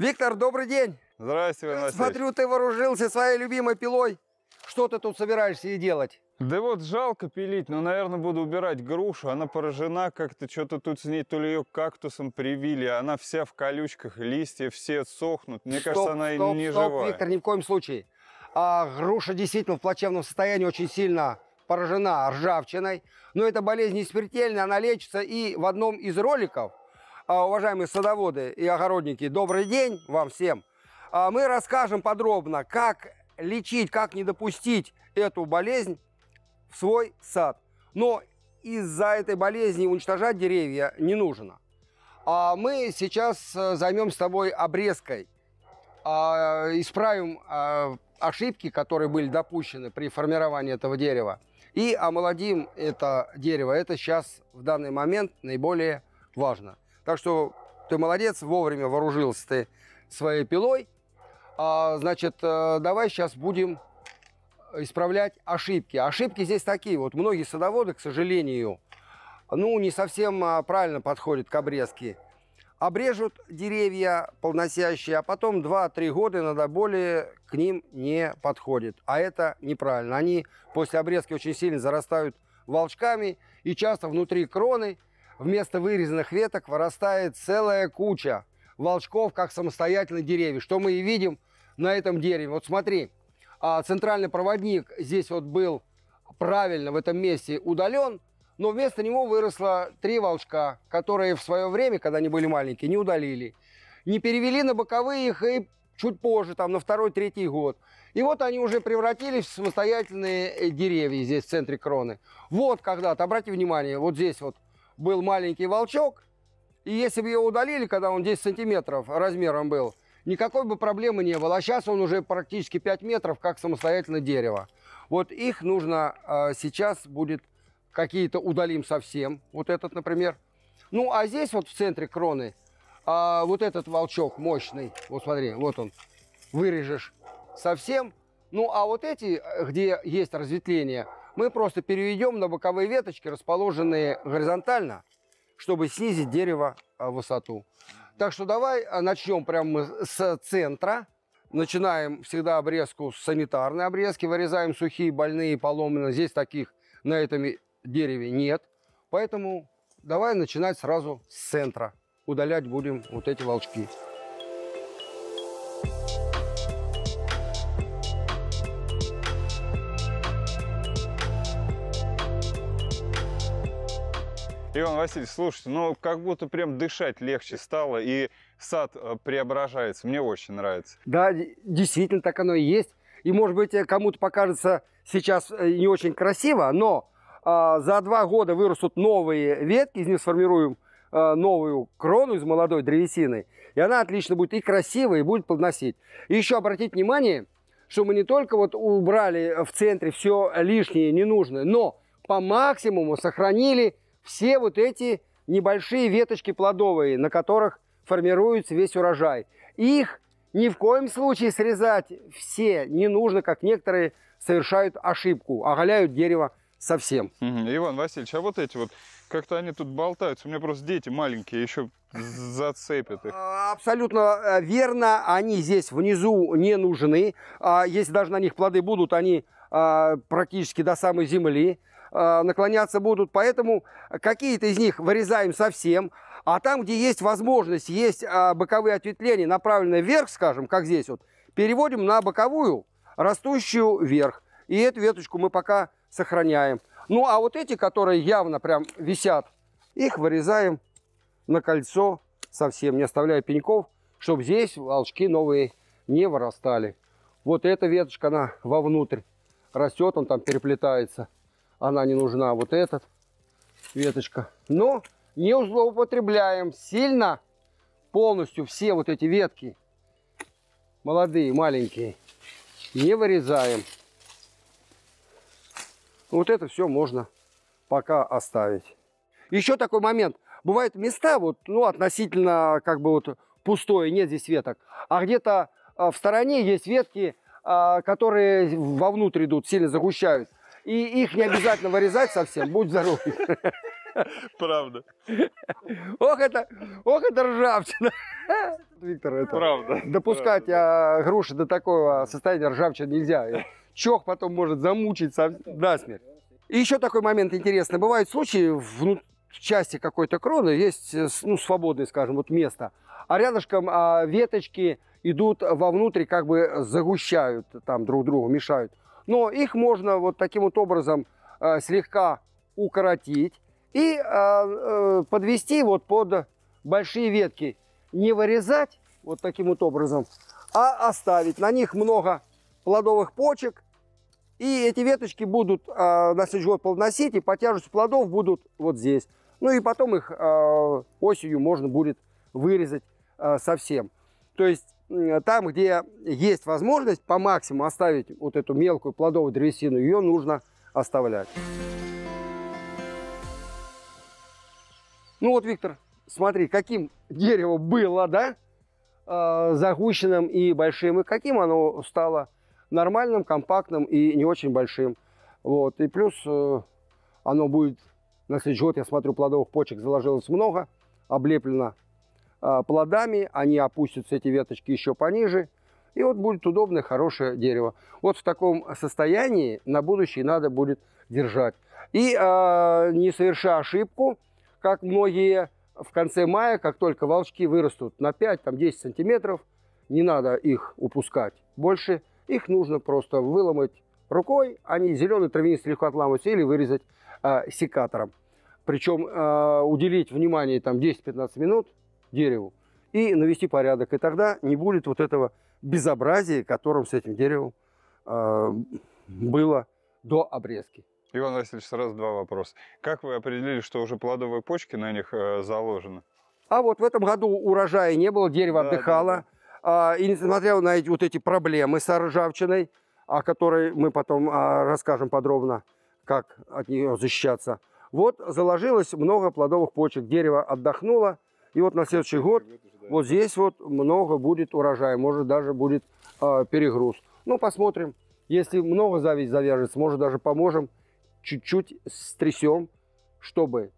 Виктор, добрый день. Здравствуйте, Василий. Смотрю, ты вооружился своей любимой пилой. Что ты тут собираешься и делать? Да вот жалко пилить, но, наверное, буду убирать грушу. Она поражена как-то, что-то тут с ней то ли ее кактусом привили, а она вся в колючках, листья все сохнут. Мне стоп, кажется, она стоп, и не стоп, живая. Виктор, ни в коем случае. А, груша действительно в плачевном состоянии очень сильно поражена ржавчиной. Но эта болезнь не смертельная, она лечится. И в одном из роликов а, уважаемые садоводы и огородники, добрый день вам всем. А, мы расскажем подробно, как лечить, как не допустить эту болезнь в свой сад. Но из-за этой болезни уничтожать деревья не нужно. А мы сейчас э, займемся с тобой обрезкой. А, исправим ошибки, которые были допущены при формировании этого дерева. И омолодим это дерево. Это сейчас в данный момент наиболее важно. Так что ты молодец, вовремя вооружился ты своей пилой. А, значит, э, давай сейчас будем исправлять ошибки. Ошибки здесь такие. Вот многие садоводы, к сожалению, ну, не совсем а, правильно подходят к обрезке. Обрежут деревья полносящие, а потом 2-3 года надо более к ним не подходит. А это неправильно. Они после обрезки очень сильно зарастают волчками и часто внутри кроны – вместо вырезанных веток вырастает целая куча волчков, как самостоятельные деревья, что мы и видим на этом дереве. Вот смотри, а, центральный проводник здесь вот был правильно в этом месте удален, но вместо него выросло три волчка, которые в свое время, когда они были маленькие, не удалили. Не перевели на боковые их и чуть позже, там на второй-третий год. И вот они уже превратились в самостоятельные э, деревья здесь, в центре кроны. Вот когда-то, обратите внимание, вот здесь вот был маленький волчок, и если бы его удалили, когда он 10 сантиметров размером был, никакой бы проблемы не было. А сейчас он уже практически 5 метров, как самостоятельное дерево. Вот их нужно а, сейчас будет какие-то удалим совсем. Вот этот, например. Ну, а здесь вот в центре кроны а, вот этот волчок мощный. Вот смотри, вот он. Вырежешь совсем. Ну, а вот эти, э, где есть разветвление – мы просто переведем на боковые веточки, расположенные горизонтально, чтобы снизить дерево а, высоту. Так что давай а, начнем прямо с центра. Начинаем всегда обрезку с санитарной обрезки, вырезаем сухие, больные, поломанные. Здесь таких на этом дереве нет. Поэтому давай начинать сразу с центра. Удалять будем вот эти волчки. Иван Васильевич, слушайте, ну как будто прям дышать легче стало, и сад э, преображается. Мне очень нравится. Да, действительно, так оно и есть. И, может быть, э, кому-то покажется сейчас э, не очень красиво, но э, за два года вырастут новые ветки, из них сформируем э, новую крону из молодой древесины, и она отлично будет и красивая, и будет плодоносить. И еще обратите внимание, что мы не только вот убрали в центре все лишнее, ненужное, но по максимуму сохранили все вот эти небольшие веточки плодовые, на которых формируется весь урожай. Их ни в коем случае срезать все не нужно, как некоторые совершают ошибку, оголяют дерево совсем. Угу. Иван Васильевич, а вот эти вот, как-то они тут болтаются, у меня просто дети маленькие, еще зацепят их. Абсолютно э, верно, они здесь внизу не нужны, а, если даже на них плоды будут, они а, практически до самой земли. Э, наклоняться будут. Поэтому какие-то из них вырезаем совсем. А там, где есть возможность, есть а, боковые ответвления, направленные вверх, скажем, как здесь вот, переводим на боковую, растущую вверх. И эту веточку мы пока сохраняем. Ну, а вот эти, которые явно прям висят, их вырезаем на кольцо совсем, не оставляя пеньков, чтобы здесь волчки новые не вырастали. Вот эта веточка, она вовнутрь растет, он там переплетается она не нужна, вот этот веточка. Но не злоупотребляем сильно полностью все вот эти ветки, молодые, маленькие, не вырезаем. Вот это все можно пока оставить. Еще такой момент. Бывают места, вот, ну, относительно как бы вот пустое, нет здесь веток. А где-то а, в стороне есть ветки, а, которые вовнутрь идут, сильно загущаются. И их не обязательно вырезать совсем, будь здоров. Правда. Ох это, ох это ржавчина. Виктор, это правда. Допускать правда. А, груши до такого состояния ржавчины нельзя. Чех потом может замучить сам, до смерть. И еще такой момент интересный. Бывают случаи в, в части какой-то кроны есть э, ну, свободное, скажем, вот место. А рядышком а, веточки идут вовнутрь, как бы загущают там друг другу, мешают. Но их можно вот таким вот образом э, слегка укоротить и э, э, подвести вот под большие ветки. Не вырезать вот таким вот образом, а оставить. На них много плодовых почек. И эти веточки будут э, на следующий год плодоносить, и по тяжести плодов будут вот здесь. Ну и потом их э, осенью можно будет вырезать э, совсем. То есть там, где есть возможность по максимуму оставить вот эту мелкую плодовую древесину, ее нужно оставлять. Ну вот, Виктор, смотри, каким дерево было, да, а, загущенным и большим, и каким оно стало нормальным, компактным и не очень большим. Вот. И плюс э, оно будет на следующий год, я смотрю, плодовых почек заложилось много, облеплено а, плодами, они опустятся, эти веточки, еще пониже, и вот будет удобное, хорошее дерево. Вот в таком состоянии на будущее надо будет держать. И э, не соверша ошибку, как многие в конце мая, как только волчки вырастут на 5-10 сантиметров, не надо их упускать больше. Их нужно просто выломать рукой. Они а зеленый травянист легко отламываются или вырезать э, секатором. Причем э, уделить внимание там 10-15 минут – дереву и навести порядок. И тогда не будет вот этого безобразия, которым с этим деревом э, было до обрезки. Иван Васильевич, сразу два вопроса. Как вы определили, что уже плодовые почки на них э, заложены? А вот в этом году урожая не было, дерево да, отдыхало. Да, да. А, и несмотря на эти, вот эти проблемы с ржавчиной, о которой мы потом а, расскажем подробно, как от нее защищаться, вот заложилось много плодовых почек. Дерево отдохнуло, и вот на следующий год вот здесь вот много будет урожая, может даже будет э, перегруз. Ну, посмотрим. Если много завязь завяжется, может даже поможем, чуть-чуть стрясем, чтобы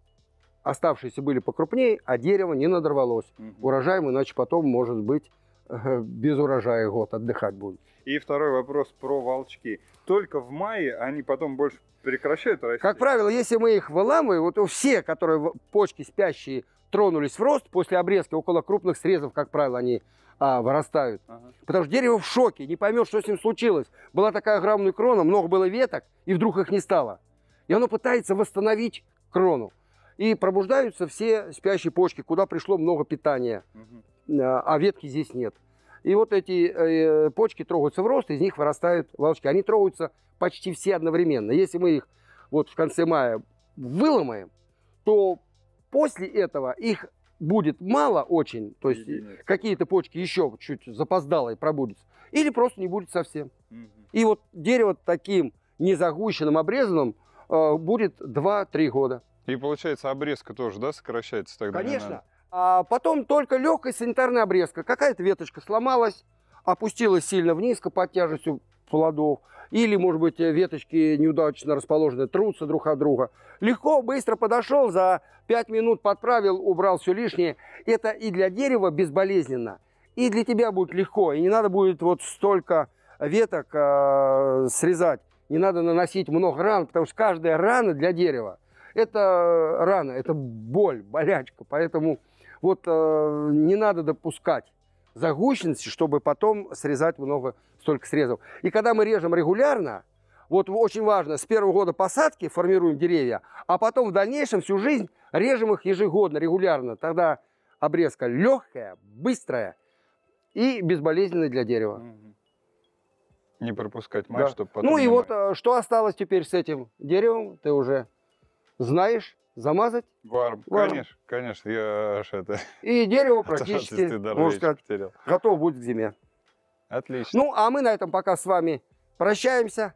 оставшиеся были покрупнее, а дерево не надорвалось угу. урожаем, иначе потом может быть э, без урожая год отдыхать будет. И второй вопрос про волчки. Только в мае они потом больше прекращают расти? Как правило, если мы их выламываем, вот у все, которые почки спящие тронулись в рост после обрезки, около крупных срезов, как правило, они а, вырастают. Ага. Потому что дерево в шоке, не поймет, что с ним случилось. Была такая огромная крона, много было веток, и вдруг их не стало. И оно пытается восстановить крону. И пробуждаются все спящие почки, куда пришло много питания, угу. а ветки здесь нет. И вот эти э, почки трогаются в рост, из них вырастают волчки. Они трогаются почти все одновременно. Если мы их вот в конце мая выломаем, то После этого их будет мало очень, то есть какие-то почки еще чуть запоздалые пробудятся, или просто не будет совсем. Угу. И вот дерево таким незагущенным, обрезанным э, будет 2-3 года. И получается обрезка тоже, да, сокращается тогда? Конечно. А потом только легкая санитарная обрезка. Какая-то веточка сломалась, опустилась сильно вниз под тяжестью плодов, или, может быть, веточки неудачно расположены, трутся друг от друга. Легко, быстро подошел, за 5 минут подправил, убрал все лишнее. Это и для дерева безболезненно, и для тебя будет легко, и не надо будет вот столько веток э, срезать, не надо наносить много ран, потому что каждая рана для дерева – это рана, это боль, болячка, поэтому вот э, не надо допускать загущенности, чтобы потом срезать много столько срезов. И когда мы режем регулярно, вот очень важно, с первого года посадки формируем деревья, а потом в дальнейшем всю жизнь режем их ежегодно, регулярно. Тогда обрезка легкая, быстрая и безболезненная для дерева. Не пропускать май, да. чтобы потом... Ну и вот э, что осталось теперь с этим деревом, ты уже знаешь, замазать. Варм, варм. конечно, конечно, я аж это... И дерево практически, можно сказать, потерял. готово будет к зиме. Отлично. Ну, а мы на этом пока с вами прощаемся.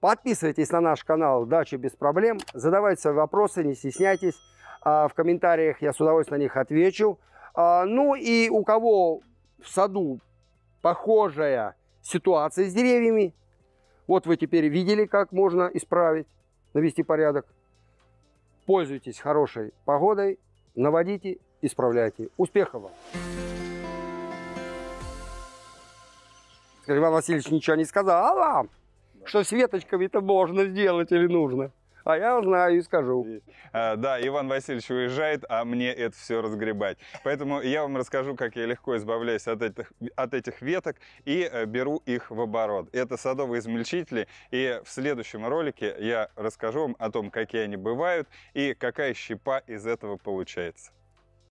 Подписывайтесь на наш канал «Дача без проблем». Задавайте свои вопросы, не стесняйтесь. А, в комментариях я с удовольствием на них отвечу. А, ну и у кого в саду похожая ситуация с деревьями, вот вы теперь видели, как можно исправить, навести порядок. Пользуйтесь хорошей погодой, наводите, исправляйте. Успехов вам! Скажи Иван Васильевич ничего не сказал а вам, да. что светочками веточками-то можно сделать или нужно. А я знаю и скажу. А, да, Иван Васильевич уезжает, а мне это все разгребать. Поэтому я вам расскажу, как я легко избавляюсь от этих, от этих веток и э, беру их в оборот. Это садовые измельчители. И в следующем ролике я расскажу вам о том, какие они бывают и какая щепа из этого получается.